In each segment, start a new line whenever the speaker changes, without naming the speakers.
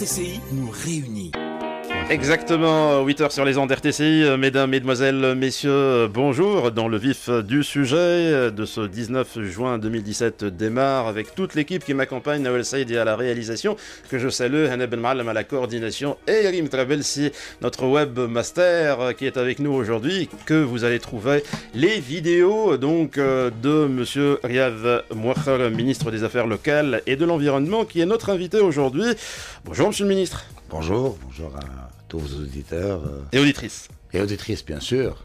TCI nous réunit.
Exactement, 8h sur les ondes RTC. Mesdames, Mesdemoiselles, Messieurs, bonjour. Dans le vif du sujet de ce 19 juin 2017 démarre avec toute l'équipe qui m'accompagne, Nawel et à la réalisation, que je salue, Hanna Ben Malam à la coordination et Yerim Trabelsi, notre webmaster qui est avec nous aujourd'hui, que vous allez trouver les vidéos donc euh, de Monsieur Riav Mouacher, ministre des Affaires locales et de l'Environnement, qui est notre invité aujourd'hui. Bonjour Monsieur le ministre. Bonjour, bonjour à tous auditeurs. Euh. Et auditrices. Et auditrices, bien sûr.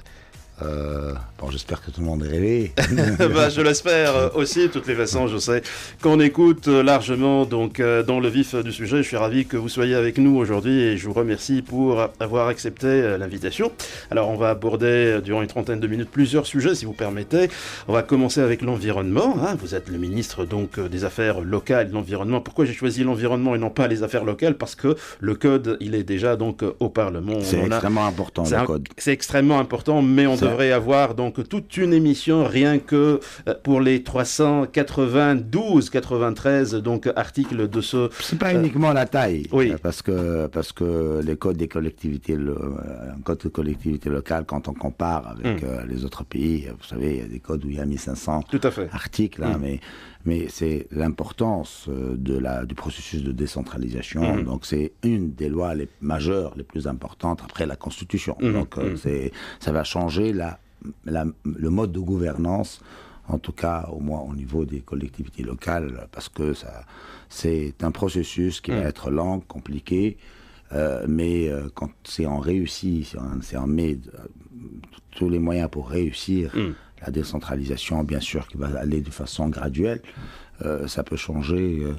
Euh, bon, j'espère que tout le monde est réveillé. Bah, je
l'espère euh, aussi. De toutes les façons, je sais qu'on écoute euh, largement donc dans le vif du sujet. Je suis ravi que vous soyez avec nous aujourd'hui et je vous remercie pour avoir accepté l'invitation. Alors, on va aborder durant une trentaine de minutes plusieurs sujets, si vous permettez. On va commencer avec l'environnement. Hein. Vous êtes le ministre donc des Affaires locales, de l'environnement. Pourquoi j'ai choisi l'environnement et non pas les affaires locales Parce que le code, il est déjà donc au Parlement. C'est extrêmement important, le Code. C'est extrêmement important, mais on devrait avoir donc toute une émission rien que euh, pour les 392, 93 donc articles de ce. C'est pas uniquement la taille.
Euh, oui. Parce que parce que les codes des collectivités, le, euh, code de collectivité locale, quand on compare avec hmm. les autres pays, vous savez, il y a des codes où il y a 1500 Tout à fait. articles, hein, hmm. mais mais c'est l'importance euh, de la, du processus de décentralisation. Mmh. Donc c'est une des lois les majeures, les plus importantes après la Constitution. Mmh. Donc euh, mmh. c'est, ça va changer le mode de gouvernance, en tout cas au moins au niveau des collectivités locales, parce que ça, c'est un processus qui va être lent, compliqué. Euh, mais quand c'est en réussi, c'est en, met tous les moyens pour réussir, la décentralisation, bien sûr, qui va aller de façon graduelle, euh, ça peut changer euh,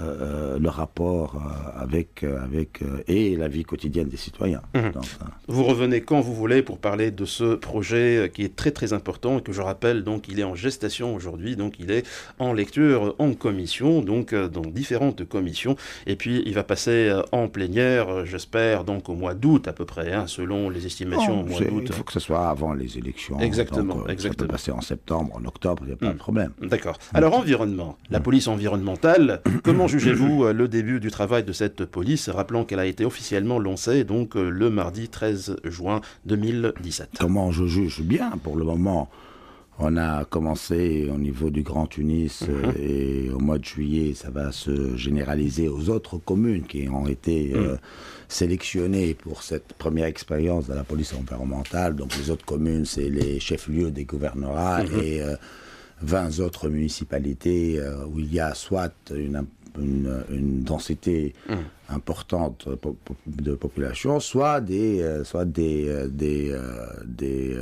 euh, le rapport euh, avec, euh, avec et la vie quotidienne des citoyens.
Mhm. Hein. vous revenez quand vous voulez pour parler de ce projet qui est très très important et que je rappelle donc il est en gestation aujourd'hui, donc il est en lecture en commission, donc dans différentes commissions et puis il va passer en plénière, j'espère donc au mois d'août à peu près, hein, selon les estimations au oh, mois d'août. Il faut
que ce soit avant les élections.
Exactement,
exactement. Ça peut passer en septembre, en octobre, il n'y a pas de hmm. problème.
D'accord. Hmm. Alors environnement, la hmm. police environnementale, comment Comment jugez-vous euh, le début du travail de cette police, rappelant qu'elle a été officiellement lancée donc euh, le mardi 13 juin 2017
Comment je juge bien pour le moment on a commencé au niveau du Grand Tunis euh, mhm. et au mois de juillet, ça va se généraliser aux autres communes qui ont été mhm. sélectionnées pour cette première expérience de la police environnementale. Donc les autres communes, c'est les chefs-lieux des gouvernorats mhm. et 20 autres municipalités où il y a soit une, une, densité hum. importante euh, de population, soit des, euh, soit des, euh, des, des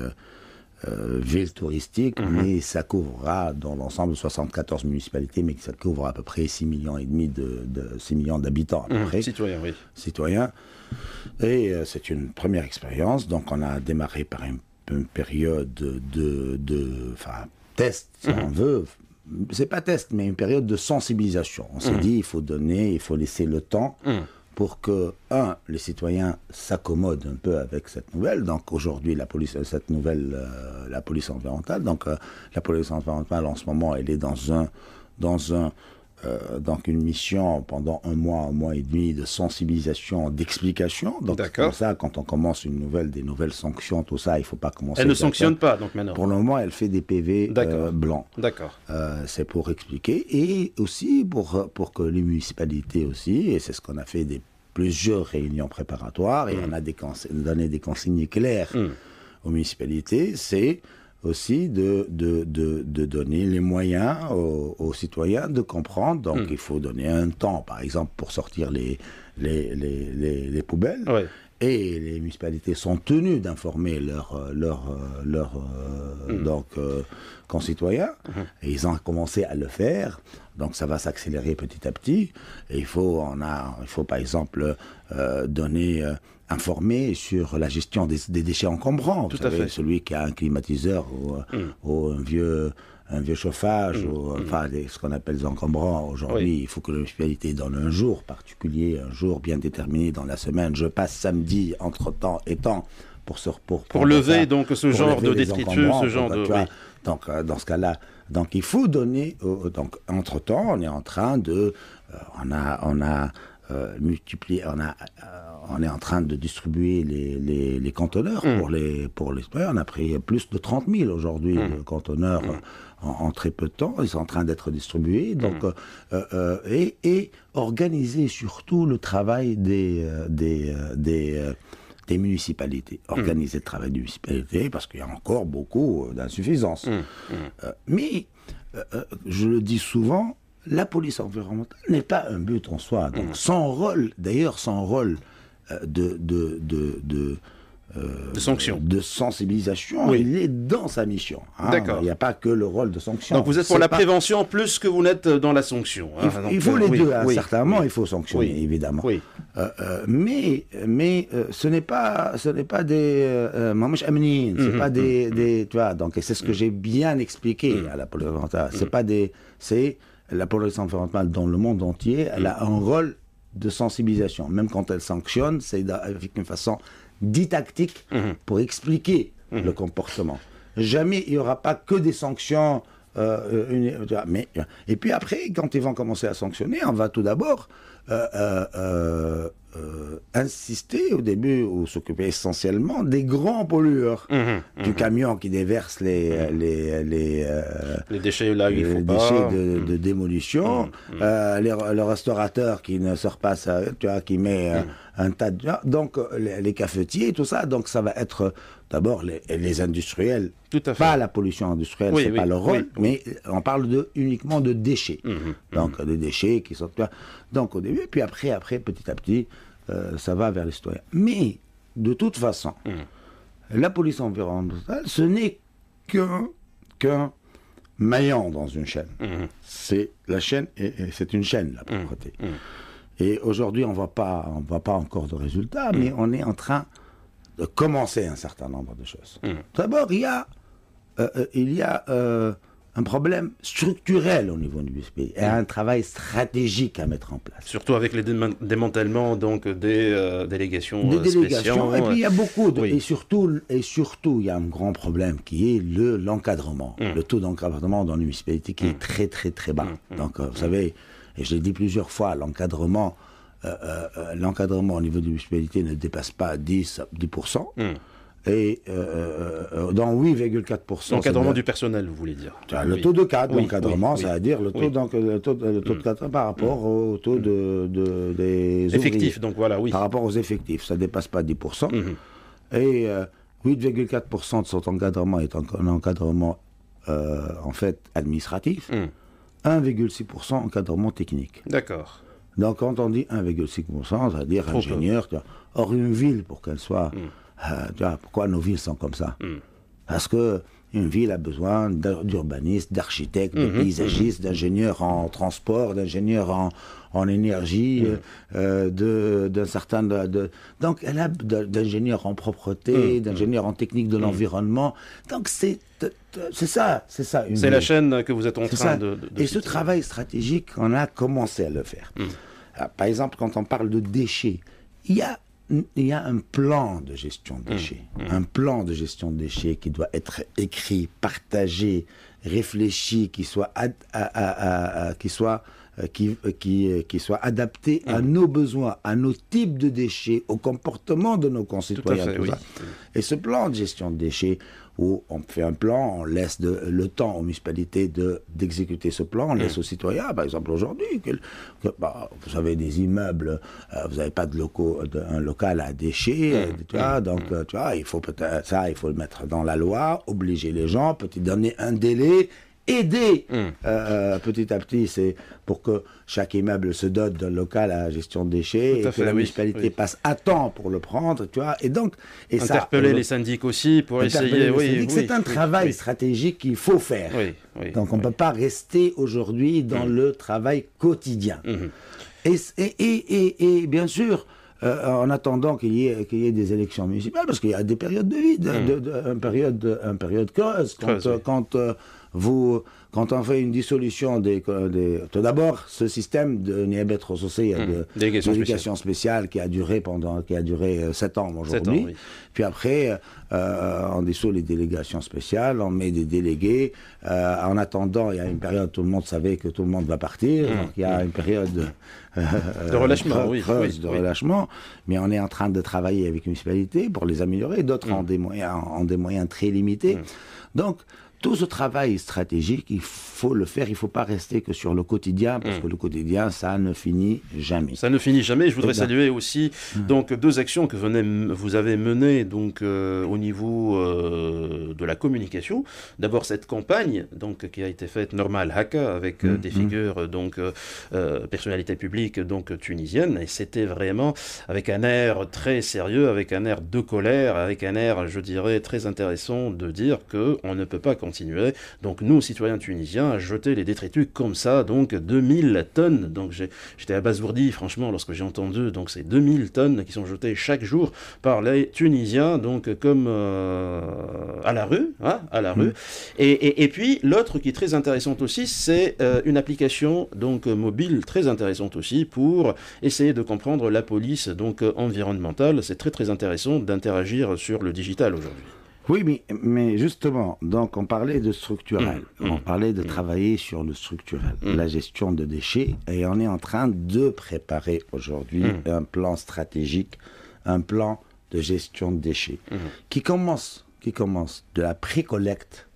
hum. mais ça couvrira dans l'ensemble 74 municipalités, mais ça couvre à peu près 6 millions et demi de, 6 millions d'habitants hum, citoyens, oui. Citoyens. Et c'est une première expérience, donc on a démarré par une, période de, de, test, si on veut, c'est pas test, mais une période de sensibilisation. On s'est mm. dit, il faut donner, il faut laisser le temps mm. pour que, un, les citoyens s'accommodent un peu avec cette nouvelle. Donc aujourd'hui, la police, euh, cette nouvelle, euh, la police environnementale. Donc euh, la police environnementale, en ce moment, elle est dans un, dans un, euh, donc une mission pendant un mois, un mois et demi de sensibilisation, d'explication. Donc comme ça, quand on commence une nouvelle, des nouvelles sanctions, tout ça, il faut pas commencer. Elle ne sanctionne pas donc maintenant. Pour le moment, elle fait des PV euh, blancs. D'accord. Euh, c'est pour expliquer et aussi pour pour que les municipalités aussi, et c'est ce qu'on a fait des plusieurs réunions préparatoires et hmm. on a donné des consignes claires hmm. aux municipalités, c'est aussi de, de, donner les moyens aux, citoyens de comprendre. Donc hmm. il faut donner un temps, par exemple, pour sortir les, les, les, poubelles et les municipalités sont tenues d'informer leurs leur, leur, euh, euh, mmh. donc euh, concitoyens mmh. et ils ont commencé à le faire donc ça va s'accélérer petit à petit et il faut on a il faut par exemple donner informer sur la gestion des, déchets encombrants Tout à fait. celui qui a un climatiseur ou mmh. un vieux un vieux chauffage, mm. ou, mm. enfin ce qu'on appelle les encombrants. Aujourd'hui, il faut que l'hospitalité donne un jour particulier, un jour bien déterminé dans la semaine. Je passe samedi entre temps et temps pour se pour, pour, lever donc ce genre de détritus, ce genre de. donc euh, dans ce cas-là, donc il faut donner. entre temps, on est en train de, euh, on a, on a euh, multiplier on, a, euh, on est en train de distribuer les, les, conteneurs mm. pour les pour les. On a pris plus de 30 000 aujourd'hui mm. de conteneurs mm. euh, en, très peu de temps. Ils sont en train d'être distribués. Donc et, et, organiser surtout le travail des des, des des municipalités, organiser le travail des municipalités, parce qu'il y a encore beaucoup d'insuffisance mais, je le dis souvent, la police environnementale n'est pas un but en soi. Donc mm. son rôle, d'ailleurs, son rôle euh, de, de, de, de euh, sanction. De sensibilisation, il est dans sa mission. Hein. D'accord. Il n'y a pas que le rôle de sanction. Donc vous êtes pour la
prévention plus que vous n'êtes euh, dans la sanction. Hein. Il, faut les deux, hein,
certainement, il faut sanctionner, évidemment. Oui. mais mais ce n'est pas ce n'est pas des euh, c'est mm-hmm, pas des, mm-hmm, des, mm-hmm. tu vois. Donc c'est ce que mm. j'ai bien expliqué mm. à la police C'est pas des c'est la police environnementale dans le monde entier, elle a un rôle de sensibilisation. Même quand elle sanctionne, c'est avec une façon didactique mhm. pour expliquer mhm. le comportement. Jamais il n'y aura pas que des sanctions. Euh, euh, mais, et puis après, quand ils vont commencer à sanctionner, on va tout d'abord euh, euh, euh, insister au début ou s'occuper essentiellement des grands pollueurs mmh, mmh, mmh. du camion qui déverse les les
déchets De,
démolition le restaurateur qui ne sort pas ça tu vois qui met un tas de donc les, cafetiers tout ça donc ça va être d'abord les, industriels. Tout à fait. Pas la pollution industrielle, c'est pas leur rôle, mais on parle de, uniquement de déchets. Mhm, mhm. donc, des déchets qui sont Donc, au début, et puis après, après petit à petit, euh, ça va vers l'histoire. Mais, de toute façon, mhm. la pollution environnementale, ce n'est qu'un maillon dans une chaîne. C'est la chaîne, et, c'est une chaîne, la pauvreté. Et aujourd'hui, on ne voit pas encore de résultats, mais on est en train de commencer un certain nombre de choses. Tout hmm. D'abord, il y a, euh, euh, il y a euh, un problème structurel au niveau du pays et hmm. un travail stratégique à mettre en place.
Surtout avec le démantèlement donc, des délégations. spéciales. Et puis il y a beaucoup et
surtout et surtout il y a un grand problème qui est le l'encadrement, hmm. le taux d'encadrement dans les qui est très très très bas. Donc vous savez, et je l'ai dit plusieurs fois, l'encadrement euh, euh, l'encadrement au niveau de l'hospitalité ne dépasse pas 10, 10%. Hmm. Et euh, dans 8,4%. L'encadrement du
personnel, vous voulez dire Le taux de cadre l'encadrement, c'est-à-dire le, taux le le taux
de hmm. cadre par rapport hmm. au taux de, des Effectifs, donc voilà, oui. Par rapport aux effectifs, ça ne dépasse pas 10%. Et 8,4% de son encadrement est un encadrement en fait administratif. 1,6% encadrement technique. D'accord. Donc quand on dit 1,6%, c'est-à-dire ingénieur, Or, une ville, pour qu'elle soit... Mm. Euh, pourquoi nos villes sont comme ça mm. Parce que une ville a besoin d'urbanistes, d'architectes, de mm-hmm, paysagistes, mm-hmm. d'ingénieurs en transport, d'ingénieurs en, énergie, mm. euh, d'un certain... De, donc elle a d'ingénieurs en propreté, d'ingénieurs en technique de l'environnement. Donc c'est c'est ça, c'est ça. C'est la
chaîne que vous êtes en train de, Et ce
travail stratégique, on a commencé à le faire. Ah, par exemple, quand on parle de déchets, il y a un plan de gestion de mmh. déchets, mmh. un plan de gestion de déchets qui doit être écrit, partagé, réfléchi, qui soit, qui soit euh, qui, euh, qui, euh, qui soit adapté à mm. nos besoins, à nos types de déchets, au comportement de nos concitoyens. Et ce plan de gestion de déchets, où on fait un plan, on laisse le temps aux municipalités d'exécuter ce plan, on laisse mm. aux citoyens, par exemple aujourd'hui, que, bah, vous avez des immeubles, vous n'avez pas de locaux, un local à déchets, mm. donc tu vois, il faut peut-être ça, il faut le mettre dans la loi, obliger les gens, peut-être donner un délai aider mm. euh, petit à petit. C'est pour que chaque immeuble se dote d'un local à gestion de déchets et que la municipalité passe à temps pour le prendre, tu vois. Et donc, et interpeller euh, les
syndics aussi pour essayer. Oui, c'est un travail
stratégique qu'il faut faire. donc, on ne peut pas rester aujourd'hui dans mm. le travail quotidien. Mm-hmm. Et, et, et, bien sûr. Euh, en attendant qu'il y, qu y, ait des élections municipales, parce qu'il y a des périodes de vide, de, mm. période, un période creuse. Quand, quand vous, quand on fait une dissolution des. des tout d'abord, ce système de Niébet hum, de d'éducation spéciale qui a duré pendant, qui a duré 7 euh, ans aujourd'hui. Puis après, euh, on dissout les délégations spéciales, on met des délégués. Euh, en attendant, il y a une période, tout le monde savait que tout le monde va partir. Hum, donc il y a hum. une période de relâchement, oui, oui, de relâchement. Mais on est en train de travailler avec les municipalités pour les améliorer. D'autres ont, des moyens, ont des moyens très limités. Donc, tout ce travail stratégique, il faut le faire, il ne faut pas rester que sur le quotidien, parce mm. que le quotidien, ça ne finit jamais. Ça
ne finit jamais. Je voudrais saluer aussi mm. donc deux actions que vous avez menées donc euh, au niveau euh, de la communication. D'abord cette campagne donc qui a été faite normal Haka avec euh, mm. des figures donc personnalités publiques donc tunisiennes et c'était vraiment avec un air très sérieux, avec un air de colère, avec un air je dirais très intéressant de dire que on ne peut pas donc nous, citoyens tunisiens, à jeter les détritus comme ça, donc 2000 tonnes. Donc j'étais abasourdi, franchement, lorsque j'ai entendu. Donc c'est 2000 tonnes qui sont jetées chaque jour par les Tunisiens, donc comme euh, à la rue, hein, à la rue. Mm. Et, puis l'autre qui est très intéressante aussi, c'est euh, une application donc mobile très intéressante aussi pour essayer de comprendre la police donc environnementale. C'est très très intéressant d'interagir sur le digital aujourd'hui.
Oui, mais, justement, donc on parlait de structurel, mmh, mmh. on parlait de mmh. travailler sur le structurel, la gestion de déchets, et on est en train de préparer aujourd'hui un plan stratégique, un plan de gestion de déchets, qui commence, qui commence de la pré-collecte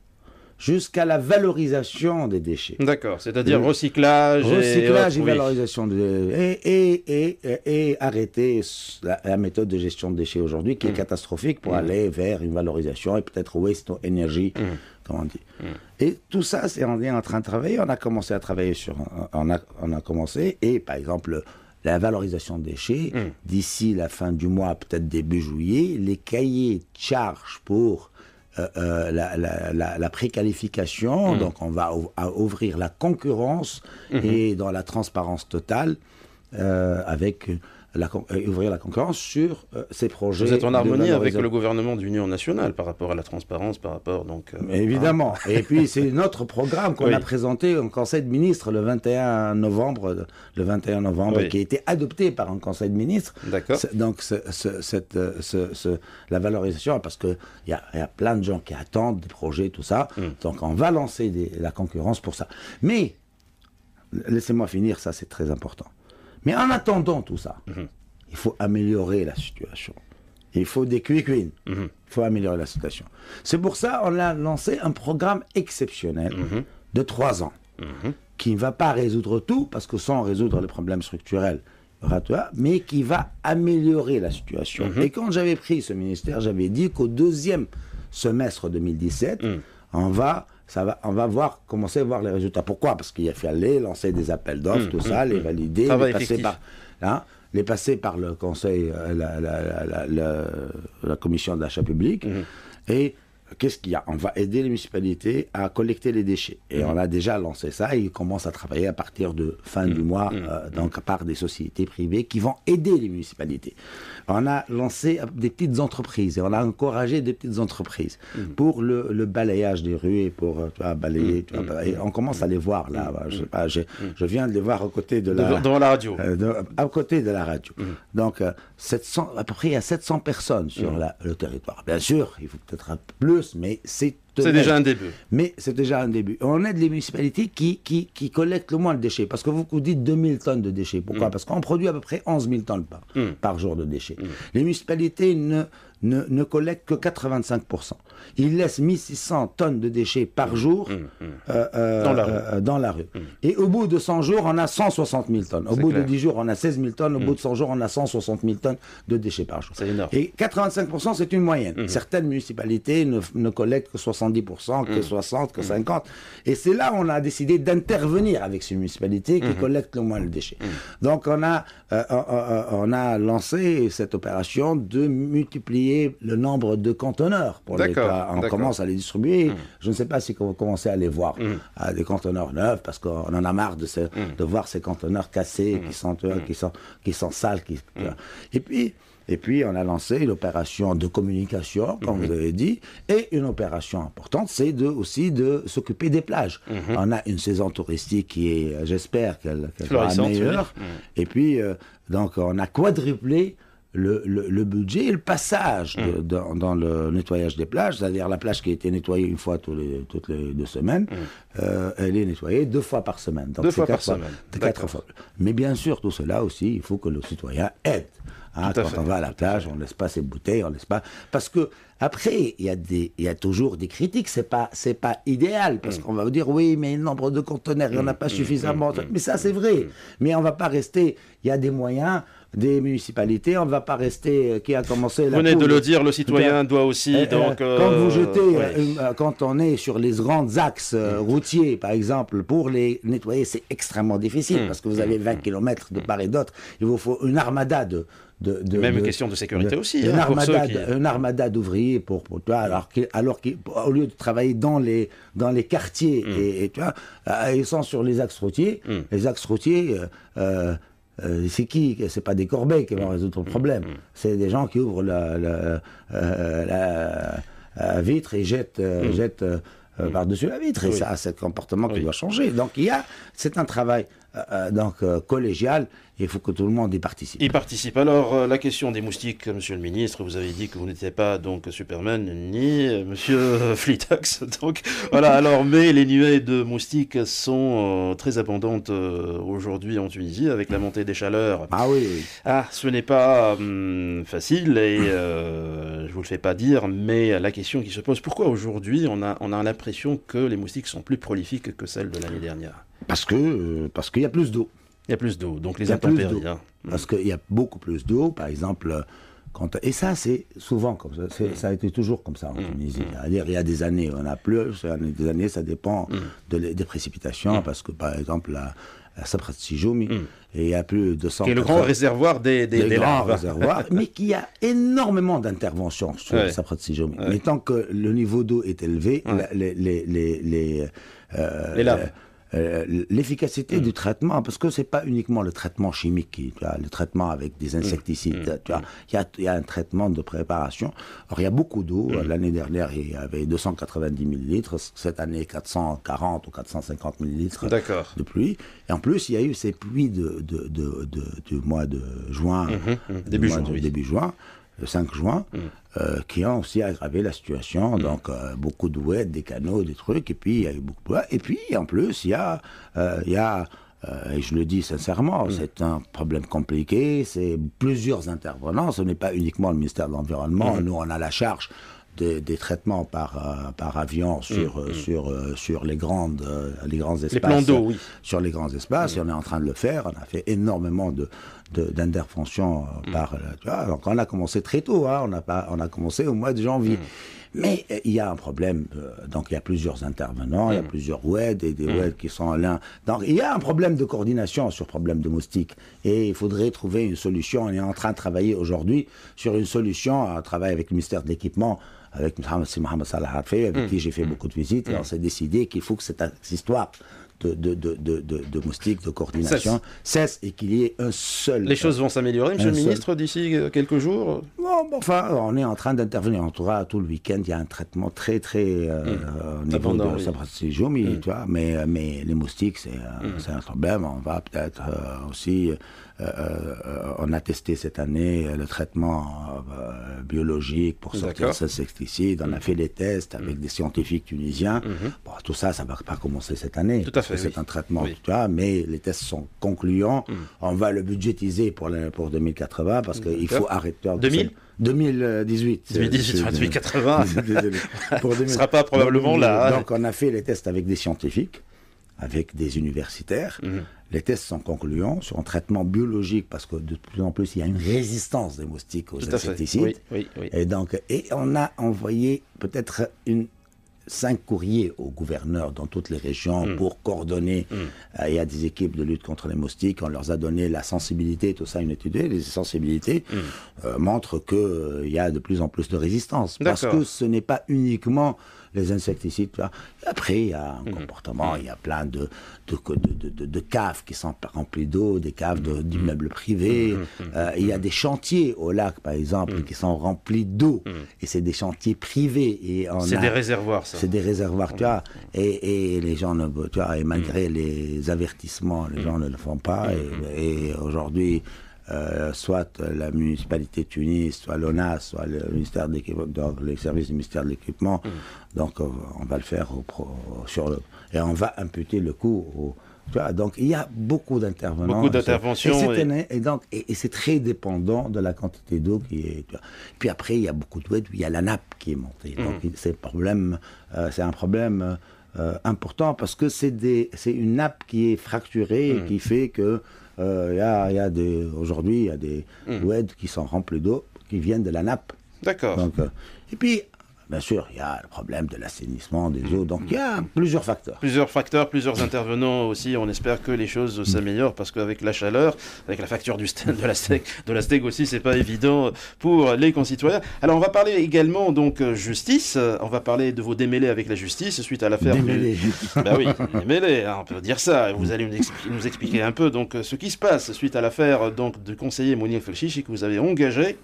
jusqu'à la valorisation des déchets.
D'accord, c'est-à-dire recyclage, recyclage et, valorisation
de, et, et, et arrêter la, méthode de gestion de déchets aujourd'hui qui est mmh. catastrophique pour mmh. aller vers une valorisation et peut-être waste energy, mmh. comme on dit. Et tout ça, c'est on est en train de travailler. On a commencé à travailler sur, on a, on a commencé et par exemple la valorisation des déchets d'ici la fin du mois, peut-être début juillet, les cahiers de charges pour euh, euh, la, préqualification, mm. donc on va ouvrir la concurrence mm-hmm. et dans la transparence totale euh, avec euh, ouvrir la concurrence sur euh, ces projets. Vous êtes en harmonie avec le
gouvernement d'union nationale par rapport à la transparence, par rapport donc. Euh, évidemment. Et
puis c'est notre programme qu'on a présenté en Conseil de ministres le 21 novembre, le 21 novembre, qui a été adopté par un Conseil de ministres. D'accord. Donc cette, ce, la valorisation, parce que il y, y, a plein de gens qui attendent des projets, tout ça. Mm. Donc on va lancer la concurrence pour ça. Mais laissez-moi finir, ça c'est très important. Mais en attendant tout ça, il faut améliorer la situation. Il faut des quick wins. Il faut améliorer la situation. C'est pour ça qu'on a lancé un programme exceptionnel de trois ans qui ne va pas résoudre tout, parce que sans résoudre les problèmes structurels, mais qui va améliorer la situation. Mhm. Et quand j'avais pris ce ministère, j'avais dit qu'au deuxième semestre 2017, mhm. on va on va voir, commencer à voir les résultats. Pourquoi Parce qu'il a aller, lancer des appels d'offres, mmh, tout mmh, ça, les mmh. valider, les passer, par, hein, les passer, par, le conseil, euh, la, commission de l'achat commission d'achat public. Et qu'est-ce qu'il y a On va aider les municipalités à collecter les déchets. Et mm. on a déjà lancé ça et ils commencent à travailler à partir de fin du mm. mois, mm. Euh, donc par des sociétés privées qui vont aider les municipalités. On a lancé euh, des petites entreprises et on a encouragé des petites entreprises pour le, balayage des rues et pour euh, balayer. on commence à les voir là. Je, viens de les voir à côté de la, la radio. à côté de la radio. Donc, 700, à peu près il y a 700 personnes sur le territoire. Bien sûr, il faut peut-être plus mais c'est déjà un début. Mais c'est déjà un début. On aide les municipalités qui, qui, collectent le moins de déchets. Parce que vous, vous dites 2000 tonnes de déchets. Pourquoi mm. Parce qu'on produit à peu près 11 000 tonnes mm. par, jour de déchets. Mm. Les municipalités ne, ne, collecte que 85%. Il laisse 1600 tonnes de déchets par jour dans la rue. Et au bout de 100 jours, on a 160 000 tonnes. Au bout de 10 jours, on a 16 000 tonnes. Au bout de 100 jours, on a 160 000 tonnes de déchets par jour. Et 85%, c'est une moyenne. Mmh. Certaines municipalités ne, collectent que 70%, que 60%, mmh. que 50%. Mmh. Et c'est là où on a décidé d'intervenir avec ces municipalités qui collectent le moins de déchets. Donc on a, euh, euh, euh, on a lancé cette opération de multiplier le nombre de conteneurs pour On commence à les distribuer. Hmm. Je ne sais pas si on va commencer à les voir, hmm. des conteneurs neufs, parce qu'on en a marre de, hmm. voir ces conteneurs cassés qui sont, euh, qui, sont, qui sont sales. Euh. Et puis. Et puis, on a lancé une opération de communication, comme vous avez dit, et une opération importante, c'est de, aussi de s'occuper des plages. On a une saison touristique qui est, j'espère, qu'elle sera meilleure. Et puis, euh, donc, on a quadruplé le, le, budget et le passage mm. dans, le nettoyage des plages, c'est-à-dire la plage qui a été nettoyée une fois les, toutes les deux semaines, mm. euh, elle est nettoyée deux fois par semaine. Donc deux fois par semaine. quatre fois. Mais bien sûr, tout cela aussi, il faut que le citoyen aide. Hein, quand on va à la plage, on ne laisse pas ses bouteilles, on laisse pas. Parce que après, il y a des, il y a toujours des critiques. C'est pas, c'est pas idéal parce mm. qu'on va vous dire oui, mais le nombre de conteneurs, il n'y en a pas suffisamment. Mais ça, c'est vrai. Mais on ne va pas rester. Il y a des moyens des municipalités. On ne va pas rester euh, qui a commencé la. Vous venez de le dire, le citoyen ben,
doit aussi. Euh, euh, donc, quand vous jetez,
quand on est sur les grands axes mm. routiers, par exemple, pour les nettoyer, c'est extrêmement difficile mm. parce que vous avez 20 mm. km de part et d'autre. Il vous faut une armada de, de, même question de sécurité aussi. Une, hein, armada, armada d'ouvriers pour, pour alors qu'au lieu de travailler dans les dans les quartiers et, tu vois, ils sont sur les axes routiers. Les axes routiers. Euh, c'est qui C'est pas des corbeilles qui vont mm. résoudre le mm. problème. Mm. C'est des gens qui ouvrent la, euh, vitre et jettent, euh, par-dessus la vitre. Et ça, c'est le comportement qui doit changer. Donc, il y a, c'est un travail collégial il faut que tout le monde y participe.
Il participe. Alors, euh, la question des moustiques, monsieur le ministre, vous avez dit que vous n'étiez pas donc Superman ni euh, monsieur Flitax. Donc, voilà, alors, mais les nuées de moustiques sont euh, très abondantes aujourd'hui en Tunisie avec la montée des chaleurs. Ah oui, Ah, ce n'est pas hum, facile et je vous le fais pas dire, mais la question qui se pose, pourquoi aujourd'hui on a, on a l'impression que les moustiques sont plus prolifiques que celles de l'année dernière
Parce que parce qu'il y a plus d'eau.
Il y a plus d'eau, donc les intempéries. Hein.
Parce qu'il y a beaucoup plus d'eau, par exemple. Quand, et ça, c'est souvent comme ça. Mm. Ça a été toujours comme ça en mm. Tunisie. Mm. il y a des années, on a plus, il y a des années, ça dépend des précipitations, parce que, par exemple, la, la sijomi il y a plus de 100 Qui est le grand réservoir
des, des, des réservoirs, mais qui a
énormément d'interventions sur ouais. la Mais tant que le niveau d'eau est élevé, les... les euh, euh, euh, l'efficacité mm. du traitement, parce que c'est pas uniquement le traitement chimique, qui, tu le traitement avec des mm. insecticides, mm. tu il y a, un traitement de préparation. or il y a beaucoup d'eau. L'année dernière, il y avait 290 000 litres. Cette année, 440 ou 450 000 litres de pluie. Et en plus, il y a eu ces pluies de, de, de, du mois de juin, mm-hmm, mm-hmm. début, juin début juin le 5 juin, mm. euh, qui ont aussi aggravé la situation. Mm. Donc, euh, beaucoup de des canaux, des trucs, et puis il y a eu beaucoup de... Et puis, en plus, il y a, euh, il y a et je le dis sincèrement, mm. c'est un problème compliqué, c'est plusieurs intervenants, ce n'est pas uniquement le ministère de l'Environnement, nous on a la charge des, traitements par, euh, par avion mm, sur, mm. sur, euh, sur les, grandes, euh, les grands espaces. oui. Sur les grands espaces, mm. on est en train de le faire. On a fait énormément de, d'interventions par. donc on a commencé très tôt, hein. on, a pas, on a commencé au mois de janvier. Mais il y a un problème. Donc il y a plusieurs intervenants, il y a plusieurs WED et des WED qui sont l'un. Donc il y a un problème de coordination sur problème de moustiques. Et il faudrait trouver une solution. On est en train de travailler aujourd'hui sur une solution. On travaille avec le ministère de l'équipement avec Mohamed, Mohamed Salah Harfey, avec mm. qui j'ai fait mm. beaucoup de visites, et on mm. s'est décidé qu'il faut que cette, histoire de, de, de, moustiques, de coordination, cesse, et qu'il y ait un seul. Les choses vont
s'améliorer, monsieur le ministre, d'ici euh, quelques jours Enfin,
on est en train d'intervenir. En tout cas, tout le week-end, il y a un traitement très, très. mais, mais les moustiques, c'est euh, un problème. On va peut-être euh, aussi euh, euh, euh, on a testé cette année le traitement biologique pour sortir ce insecticide. On a mm. fait les tests avec mm. des scientifiques tunisiens. Mm-hmm. Bon, tout ça, ça ne va pas commencer cette année. Tout à fait. C'est un traitement, tu vois, mais les tests sont concluants. Mm. On va le budgétiser pour, pour 2080 parce qu'il faut arrêter. 2000 2018. 2018, 2080. pour 2000, Ce ne sera pas probablement là. Donc, on a fait les tests avec des scientifiques avec des universitaires. Mhm. Les tests sont concluants sur un traitement biologique parce que de plus en plus il y a une résistance des moustiques aux insecticides. Et donc, et on a envoyé peut-être une cinq courriers aux gouverneurs dans toutes les régions mhm. pour coordonner. Mhm. Euh, il y a des équipes de lutte contre les moustiques. On leur a donné la sensibilité, tout ça, une étude. Les sensibilités euh, montrent qu'il euh, y a de plus en plus de résistance parce que ce n'est pas uniquement les insecticides. Après, il y a un mhm. comportement, mhm. il y a plein de, de, caves qui sont remplies d'eau, des caves mhm. d'immeubles privés. Euh, il y a des chantiers au lac, par exemple, qui sont remplis d'eau. Et c'est des chantiers privés. C'est des réservoirs, ça. C'est des réservoirs, tu vois. Et, et, les gens ne. Tu vois, et malgré les avertissements, les gens ne le font pas. et aujourd'hui, euh, soit euh, la municipalité de Tunis, soit l'ONAS, soit le ministère les services du ministère de l'équipement. Mm. Donc euh, on va le faire sur le, et on va imputer le coût donc il y a beaucoup d'intervenants. Beaucoup d'interventions. Et, donc et, c'est très dépendant de la quantité d'eau qui est. Puis après il y a beaucoup de il y a la nappe qui est montée. Mm. Donc c'est problème, c'est un problème important parce que c'est une nappe qui est fracturée et mm. qui fait que euh, aujourd'hui, il y a des mmh. qui sont remplis d'eau, qui viennent de la nappe. D'accord. Euh, et puis, Bien sûr, il y a le problème de l'assainissement des eaux, donc il y a mm-hmm. plusieurs facteurs.
Plusieurs facteurs, plusieurs intervenants aussi. On espère que les choses mm-hmm. s'améliorent parce qu'avec la chaleur, avec la facture du de la stègue, de la n'est aussi, c'est pas évident pour les concitoyens. Alors on va parler également donc euh, justice. On va parler de vos démêlés avec la justice suite à l'affaire. Démêlés. Ben oui, démêlés, hein, on peut dire ça. Vous allez nous expliquer, un peu donc ce qui se passe suite à l'affaire donc du conseiller Mounir Felchichi que vous avez engagé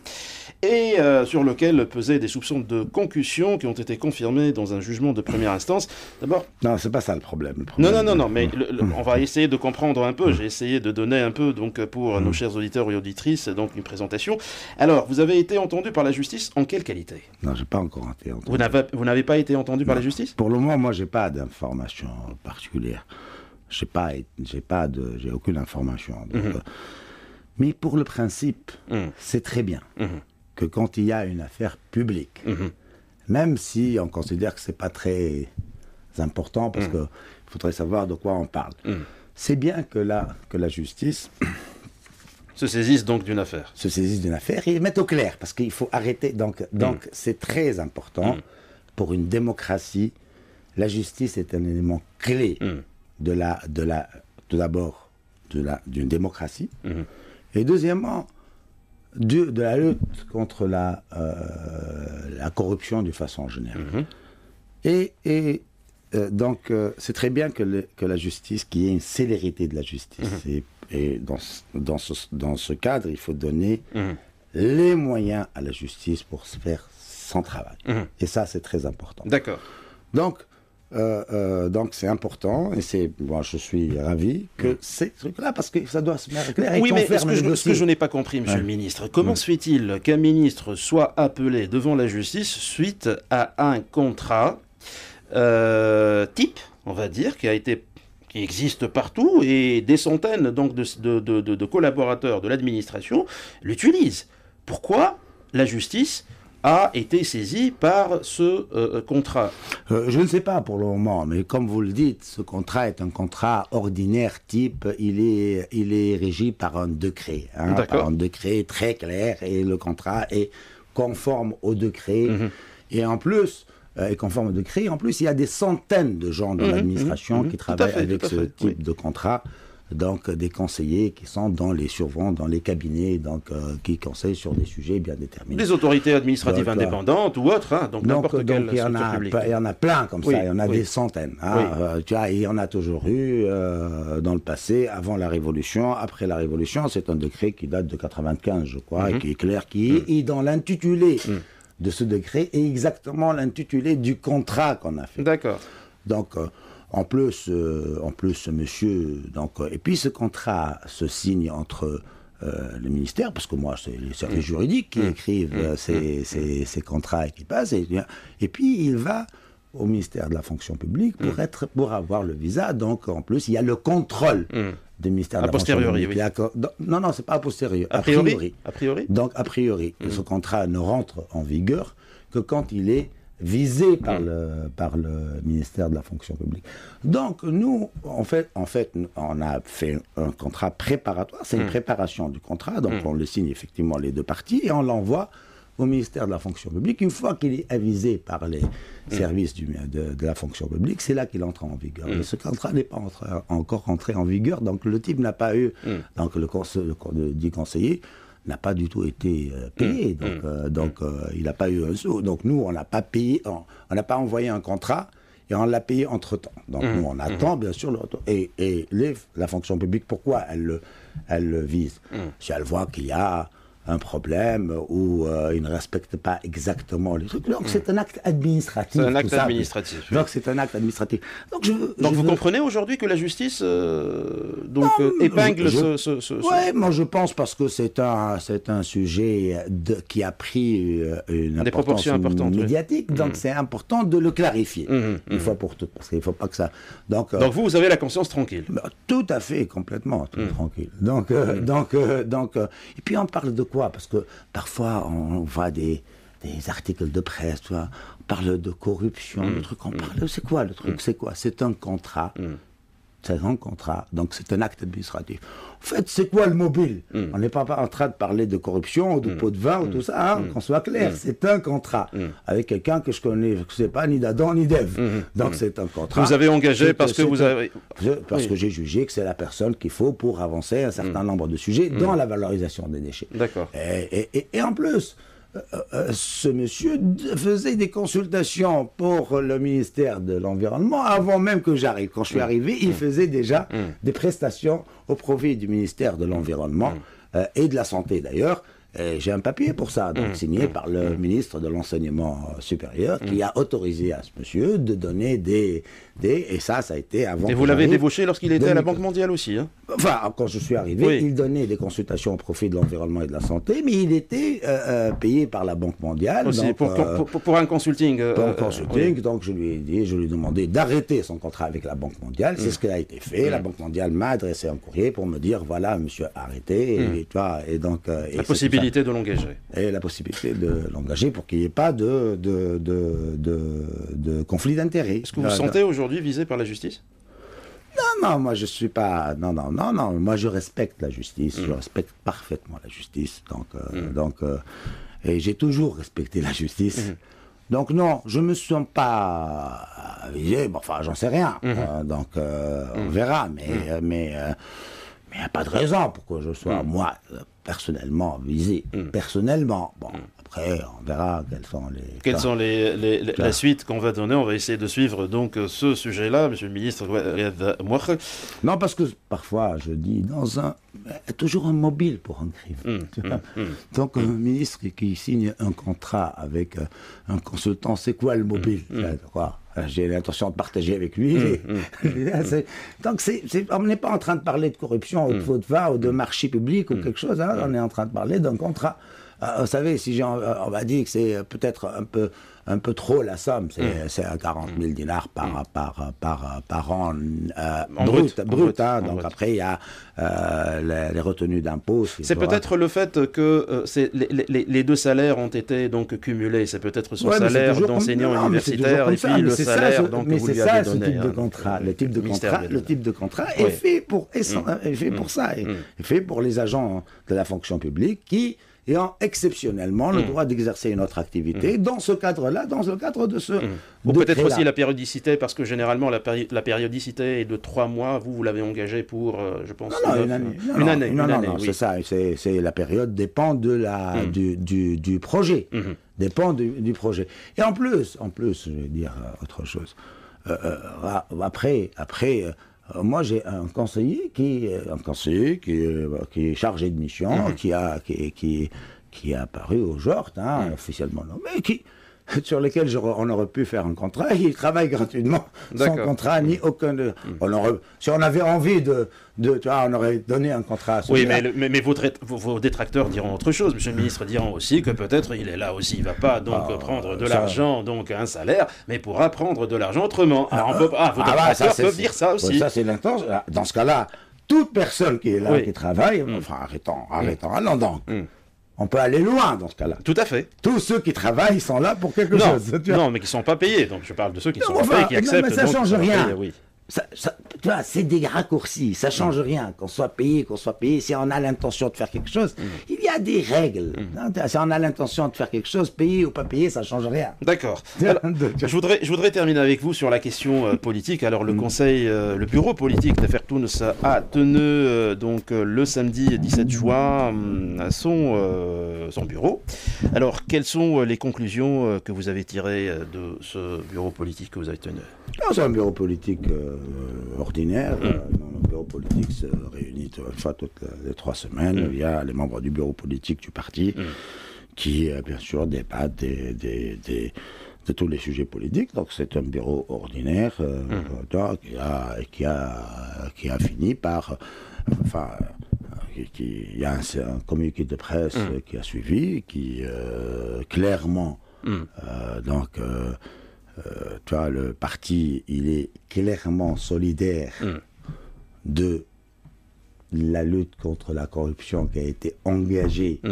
et euh, sur lequel pesaient des soupçons de concussion qui ont été confirmées dans un jugement de première instance. D'abord. Non, c'est pas ça le problème. Non, non, non, non, mais on va essayer de comprendre un peu. Mm. J'ai essayé de donner un peu donc pour mm. nos chers auditeurs et auditrices donc une présentation. Alors, vous avez été entendu par la justice en quelle qualité
Non, j'ai pas encore été entendu.
Vous n'avez pas été entendu par la justice Pour le moment, moi, j'ai pas d'informations
particulières. J'ai pas, j'ai pas de, j'ai aucune information. Mm-hmm. Euh, mais pour le principe, mm. c'est très bien mm-hmm. que quand il y a une affaire publique, mm-hmm même si on considère que c'est pas très important parce mm. qu'il faudrait savoir de quoi on parle. Mm. C'est bien que la, que la justice
se saisisse donc d'une affaire.
Se saisisse d'une affaire et mette au clair, parce qu'il faut arrêter. Donc, donc mm. c'est très important pour une démocratie. La justice est un élément clé de la, de la, tout d'abord, de la, d'une démocratie. Et deuxièmement, de, la lutte contre la, euh, la corruption de façon générale. Mhm. Et, euh, donc, euh, c'est très bien que, que la justice, qu'il y ait une célérité de la justice. Mhm. Et, dans, dans, ce, dans ce cadre, il faut donner mhm. les moyens à la justice pour se faire son travail. Et ça, c'est très important. D'accord. Donc, euh, euh, donc c'est important et c'est bon, je suis ravi que mm. ces trucs-là parce que ça doit se faire clair. oui, mais ce que, je, ce que, je, n'ai pas
compris, Monsieur le Ministre, comment suit mm. se fait-il qu'un ministre soit appelé devant la justice suite à un contrat euh, type, on va dire, qui a été qui existe partout et des centaines donc de, de, de collaborateurs de l'administration l'utilisent. Pourquoi la justice a été saisi par ce euh, contrat euh, Je ne sais pas pour
le moment, mais comme vous le dites, ce contrat est un contrat ordinaire type, il est, il est régi par un décret, hein, par un décret très clair, et le contrat est conforme au décret, mhm. et en plus, euh, est conforme au décret, en plus, il y a des centaines de gens dans mhm, l'administration mhm, qui travaillent avec ce type de contrat donc euh, des conseillers qui sont dans les survents, dans les cabinets, donc euh, qui conseillent sur des sujets bien déterminés.
Des autorités administratives euh, indépendantes ou autres, hein, donc n'importe quelle il y, en a, il y en a plein comme ça, il y en a des
centaines. Hein, tu vois, il y en a toujours eu dans le passé, avant la Révolution, après la Révolution, c'est un décret qui date de 95, je crois, mhm. et qui est clair, qui est mhm. dans l'intitulé mhm. de ce décret, et exactement l'intitulé du contrat qu'on a fait. D'accord. Donc en plus, euh, en plus, monsieur, donc, euh, et puis ce contrat se signe entre euh, les le ministère, parce que moi, c'est les services mm. juridiques qui mm. écrivent mm. Ces, contrats et qui passent, et, puis il va au ministère de la fonction publique pour, être, pour avoir le visa, donc en plus, il y a le contrôle. du ministère de la Fonction publique. Oui. non, non, c'est pas a posteriori. A priori. Donc, a priori, ce contrat ne rentre en vigueur que quand il est visé mm. par le, par le ministère de la fonction publique. Donc nous, en fait, en fait on a fait un contrat préparatoire, c'est une mm. préparation du contrat, donc mm. on le signe effectivement les deux parties et on l'envoie au ministère de la fonction publique. Une fois qu'il est avisé par les services de, la fonction publique, c'est là qu'il entre en vigueur. ce contrat n'est pas encore entré en vigueur, donc le type n'a pas eu, donc le, conseil, dit conseiller n'a pas du tout été euh, payé. Mmh, donc, mmh, euh, mmh. euh, il n'a pas eu un sou. Donc nous, on n'a pas payé, on n'a pas envoyé un contrat et on l'a payé entre-temps. Donc nous, on attend bien sûr le Et, la fonction publique, pourquoi elle elle le vise Si elle voit qu'il y a un problème où euh, ils ne respectent pas exactement les trucs. Donc c'est un acte administratif. C'est un acte administratif. Donc c'est un acte administratif. Donc, donc vous comprenez
aujourd'hui que la justice euh, donc, euh, épingle ce, ce, Oui, moi je
pense parce que c'est un, c'est un sujet de, qui a pris euh, une Des importance importantes, médiatique, donc mm. c'est important de le clarifier mm,
mm, une fois
pour toutes, parce qu'il ne faut pas que ça. Donc, donc vous, vous avez la conscience tranquille. Bah, tout à fait, complètement tranquille. Donc, donc, donc, et puis on parle de quoi parce que parfois on voit des, articles de presse, on parle de corruption, mm, on mm. parle, c'est quoi le truc, mm. c'est quoi C'est un contrat c'est un contrat, donc c'est un acte administratif. En fait, c'est quoi le mobile hmm. On n'est pas en train de parler de corruption, ou de hmm. pot de vin, ou tout hmm. ça, hein, qu'on soit clair, c'est un contrat avec quelqu'un que je connais, je ne sais pas, ni d'Adam, ni d'Ève. Donc c'est un contrat. Vous avez engagé parce que, vous avez... Parce que j'ai jugé que c'est la personne qu'il faut pour avancer un certain nombre de sujets dans la valorisation des déchets. D'accord. et en plus, euh, euh, ce monsieur faisait des consultations pour le ministère de l'Environnement avant même que j'arrive. Quand je suis mm. arrivé, il mm. faisait déjà mm. des prestations au profit du ministère de l'Environnement euh, et de la Santé d'ailleurs j'ai un papier pour ça, donc mm. signé par le mm. ministre de l'Enseignement supérieur, qui mm. a autorisé à ce monsieur de donner des, et ça, ça a été avant. Et vous l'avez débauché lorsqu'il était à la Banque
mondiale aussi. Hein
enfin, quand je suis arrivé, il donnait des consultations au profit de l'environnement et de la santé, mais il était euh, euh, payé par la Banque mondiale. Euh, pour,
un consulting. consulting,
donc je lui ai dit, je lui ai demandé d'arrêter son contrat avec la Banque mondiale. C'est ce qui a été fait. La Banque mondiale m'a adressé un courrier pour me dire, voilà, monsieur, arrêtez. Et, et donc, la possibilité
de l'engager.
Et la possibilité de l'engager pour qu'il n'y ait pas de, de, de, conflit d'intérêts. Est-ce que vous vous euh, sentez
aujourd'hui visé par la justice
non, non, moi je suis pas. Non, non, non, non. Moi je respecte la justice. Je mm. respecte parfaitement la justice. Donc, euh, mm. donc, euh, et j'ai toujours respecté la justice. Mm-hmm. Donc non, je me sens pas visé. Bon, enfin, j'en sais rien. Mm-hmm. donc, on mm. verra. Mais, mais, mais il n'y a pas de raison pour que je sois moi personnellement visé. Mm. Personnellement, bon, mm. Après, on verra quelles sont les.
Quelles sont les, la suite qu'on va donner On va essayer de suivre donc ce sujet-là, Monsieur le Ministre.
Non, parce que parfois je dis dans un toujours un mobile pour un crime. Hum, hum, hum. donc un ministre qui signe un contrat avec euh, un consultant, c'est quoi le mobile ah, j'ai l'intention de partager avec lui. Donc, on n'est pas en train de parler de corruption ou de faute va ou de marché public ou quelque chose. Hein. on est en train de parler d'un contrat. Ah, vous savez, si euh, on va dire que c'est euh, peut-être un peu, un peu trop la somme, c'est 40 mm. 000 dinars par, mm. par, euh, par, an brut. Hein. donc après, il y a les, retenues d'impôts. C'est peut-être
le fait que les, deux salaires ont été donc cumulés. C'est peut-être son salaire d'enseignant universitaire et puis le salaire mais c'est ça, ce type de contrat.
Le type de contrat, le type de contrat est fait pour, mm. est fait pour ça. Est fait pour les agents de la fonction publique qui ayant exceptionnellement le mm. droit d'exercer une autre activité mm. dans ce cadre-là, dans le cadre de ce. Mm. Ou peut-être aussi
la périodicité, parce que généralement la, la périodicité est de trois mois. Vous, vous l'avez engagé pour, euh, je pense, non, non, une, année. Euh, une année. Non, non, c'est ça.
C'est la période dépend de la du, du, projet, mm-hmm. dépend du, projet. Et en plus, en plus, je vais dire euh, autre chose. après, après euh, moi, j'ai un conseiller qui, euh, conseiller euh, bah, qui, est chargé de mission, mhm. qui a, est apparu au Jort, hein, mhm. officiellement nommé, qui, sur lesquels on aurait pu faire un contrat. il travaille gratuitement, sans contrat, ni mm. aucun. Mm. si on avait envie de, de tu vois, on aurait donné un contrat. À oui, mais,
mais, vos, détracteurs diront autre chose. Monsieur le ministre diront aussi que peut-être il est là aussi, il ne va pas donc ah, prendre de l'argent, donc un salaire, mais pourra prendre de l'argent autrement. Alors on peut, ah, vos ah, bah, dire ça aussi. ça c'est
l'intention. Dans ce cas-là toute personne qui est là, et qui travaille, mm. enfin arrêtons, arrêtons, allons donc on peut aller loin dans ce cas-là. Tout à fait. Tous ceux qui travaillent sont là pour quelque chose. Non,
mais qui ne sont pas payés. Donc je parle de ceux qui sont payés, qui acceptent. Mais ça ne change euh, rien
tu vois, c'est des raccourcis, ça mm. change rien, qu'on soit payé, qu'on soit payé, si on a l'intention de faire quelque chose, mm. il y a des règles. Mm. Hein, si on a l'intention de faire quelque chose, payé ou pas payé, ça change rien.
D'accord. je, voudrais, je voudrais terminer avec vous sur la question euh, politique. Alors le conseil, euh, le bureau politique d'Afertoun a tenu euh, donc le samedi 17 juin son, son bureau. Alors quelles sont les conclusions que vous avez tirées de ce bureau politique que vous avez tenu
C'est un bureau politique euh, ordinaire. Mm. Euh, le bureau politique se réunit une fois toutes les trois semaines. Mm. Il y a les membres du bureau politique du parti mm. qui, euh, bien sûr, débattent de tous les sujets politiques. Donc c'est un bureau ordinaire qui, a, qui, a, fini par... enfin, il y a un, communiqué de presse qui a suivi, qui clairement... donc euh, tu vois, le parti, il est clairement solidaire mm. de la lutte contre la corruption qui a été engagée mm.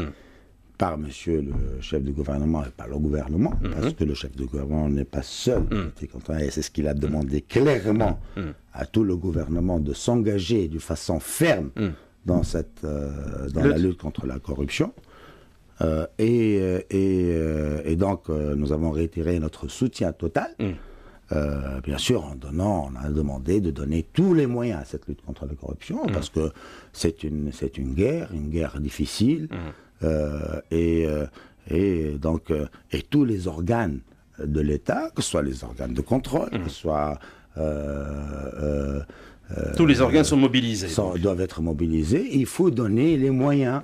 par monsieur le chef du gouvernement et par le gouvernement, mm-hmm. parce que le chef du gouvernement n'est pas seul mm. et c'est ce qu'il a demandé clairement à tout le gouvernement de s'engager de façon ferme dans, cette, euh, dans la lutte contre la corruption. Euh, euh, euh, et, donc, nous avons réitéré notre soutien total. Mm. bien sûr, en donnant, on a demandé de donner tous les moyens à cette lutte contre la corruption, mm. parce que c'est une, c'est une guerre, une guerre difficile, mm. et, donc, et tous les organes de l'État, que ce soit les organes de contrôle, que ce soit tous les organes sont mobilisés. ils doivent être mobilisés. Il
faut donner les moyens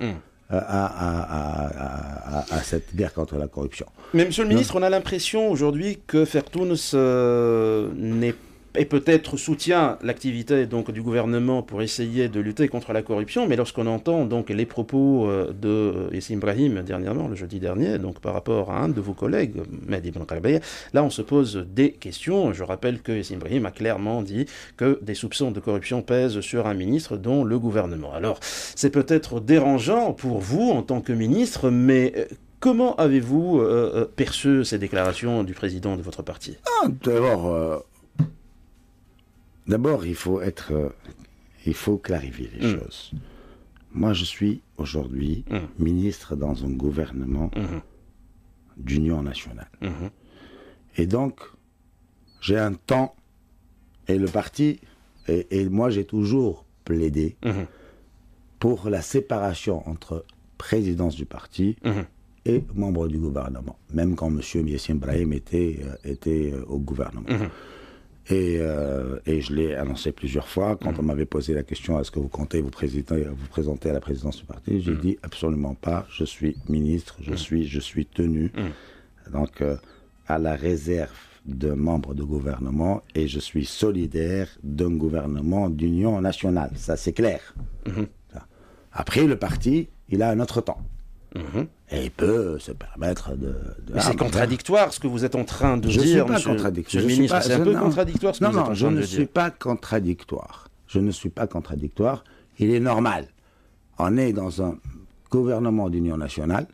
euh, à, à, cette guerre contre la corruption.
Mais monsieur le ministre, on a l'impression aujourd'hui que Fertoun euh, n'est et peut-être soutient l'activité donc du gouvernement pour essayer de lutter contre la corruption, mais lorsqu'on entend donc les propos euh, de Yassim Brahim dernièrement, le jeudi dernier, donc par rapport à un de vos collègues, Mehdi Rabia, là on se pose des questions. Je rappelle que Yassim Brahim a clairement dit que des soupçons de corruption pèsent sur un ministre dont le gouvernement. Alors c'est peut-être dérangeant pour vous en tant que ministre, mais euh, comment avez-vous euh, perçu ces déclarations du président de votre parti ah, D'abord,
D'abord, il faut être, euh, il faut clarifier les hmm. choses. Moi, je suis aujourd'hui hmm. ministre dans un gouvernement hmm. d'union nationale. Et donc, j'ai un temps et le parti et, moi, j'ai toujours plaidé pour la séparation entre présidence du parti et membre du gouvernement, même quand M. Miessim Brahim était, euh, était euh, au gouvernement. Euh, et, je l'ai annoncé plusieurs fois. Quand mm. on m'avait posé la question est-ce que vous comptez vous, présenter à la présidence du parti, j'ai mm. dit absolument pas. Je suis ministre, je, mm. suis, je suis tenu. Donc, euh, à la réserve de membre de gouvernement et je suis solidaire d'un gouvernement d'union nationale. Ça, c'est clair. Mm-hmm. Après, le parti, il a un autre temps. Mm-hmm et il peut se permettre de.
mais c'est contradictoire ce que vous êtes en train de dire. monsieur, je ne C'est un peu contradictoire ce que vous êtes en je ne suis
pas contradictoire. Je ne suis pas contradictoire. Il est normal. On est dans un gouvernement d'union nationale.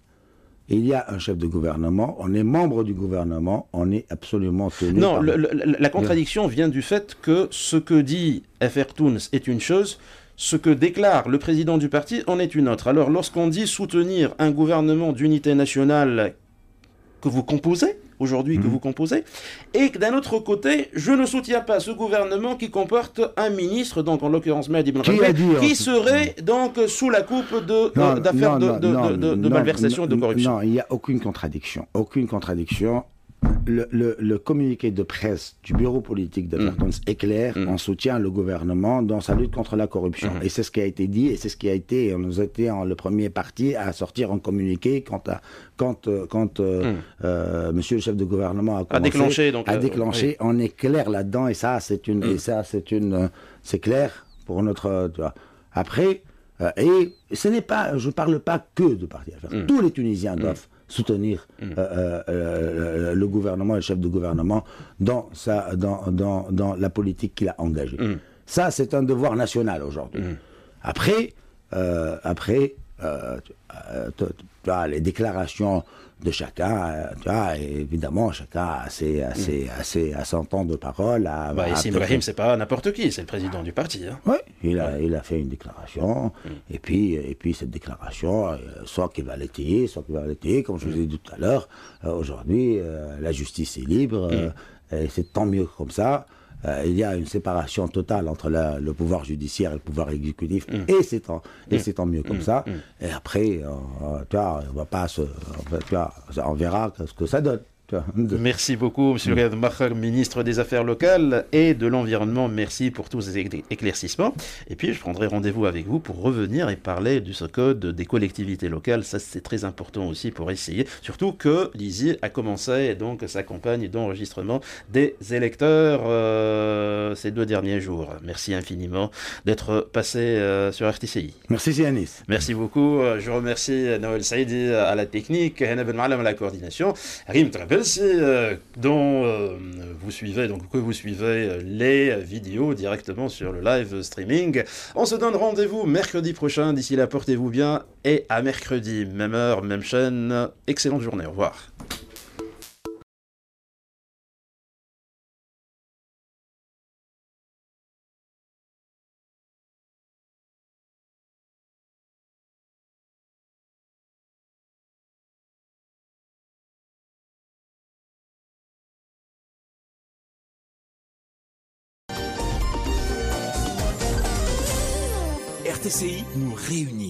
Il y a un chef de gouvernement, on est membre du gouvernement, on est absolument tenu. Non, la contradiction
vient du fait que ce que dit FR Toons est une chose, ce que déclare le président du parti en est une autre. Alors lorsqu'on dit soutenir un gouvernement d'unité nationale que vous composez, aujourd'hui que mhm. vous composez, et que d'un autre côté, je ne soutiens pas ce gouvernement qui comporte un ministre, donc en l'occurrence Mehdi Ibn qui, qui serait donc sous la coupe euh, d'affaires de, de, de malversation et de corruption. Non,
il n'y a aucune contradiction. Aucune contradiction le, communiqué de presse du bureau politique de éclaire mm. est clair, mm. on le gouvernement dans sa lutte contre la corruption. Mm-hmm. Et c'est ce qui a été dit, et c'est ce qui a été, on a été le premier parti à sortir un communiqué quant à quand, euh, quand euh, mm. euh, monsieur le chef de gouvernement a, déclenché. Donc, a déclenché On est clair là-dedans, et ça, c'est une, et ça, c'est une, c'est clair pour notre. Après, et ce n'est pas, je ne parle pas que de parti à faire. Tous les Tunisiens doivent soutenir mm. euh, euh, euh, le gouvernement, le chef de gouvernement, dans, sa, dans, la politique qu'il a engagée. Mm. Ça, c'est un devoir national aujourd'hui. Mm. Après, après les déclarations de chacun. Euh, tu vois, évidemment, chacun a, assez assez mm. son temps de parole. À, bah, Ibrahim,
c'est pas n'importe qui, c'est le président du parti. Hein. Oui,
il a, il a fait une déclaration, mm. et, puis, et puis cette déclaration, euh, soit qu'il va l'étayer, soit qu'il va l'étayer, comme je vous ai mm. dit tout à l'heure, euh, aujourd'hui, la justice est libre, et c'est tant mieux comme ça. Euh, il y a une séparation totale entre le pouvoir judiciaire et le pouvoir exécutif, mm. et c'est tant, et mm. c'est tant mieux comme mm. ça. Et après, euh, tu vois, on va pas se, on verra ce que ça donne.
Merci beaucoup, Monsieur mm. Gad ministre des Affaires locales et de l'Environnement. Merci pour tous ces éclaircissements. Et puis, je prendrai rendez-vous avec vous pour revenir et parler du code des collectivités locales. Ça, c'est très important aussi pour essayer. Surtout que l'ISI a commencé donc sa campagne d'enregistrement des électeurs euh, ces deux derniers jours. Merci infiniment d'être passé euh, sur RTCI. Merci, Zianis. Merci beaucoup. Je remercie Noël Saïdi à la technique, Hena Ben Malam à la coordination, Rim Trabel si euh, dont, euh, vous suivez, donc que vous suivez euh, les vidéos directement sur le live streaming. On se donne rendez-vous mercredi prochain. D'ici là, portez-vous bien et à mercredi, même heure, même chaîne. Excellente journée. Au revoir.
réunis.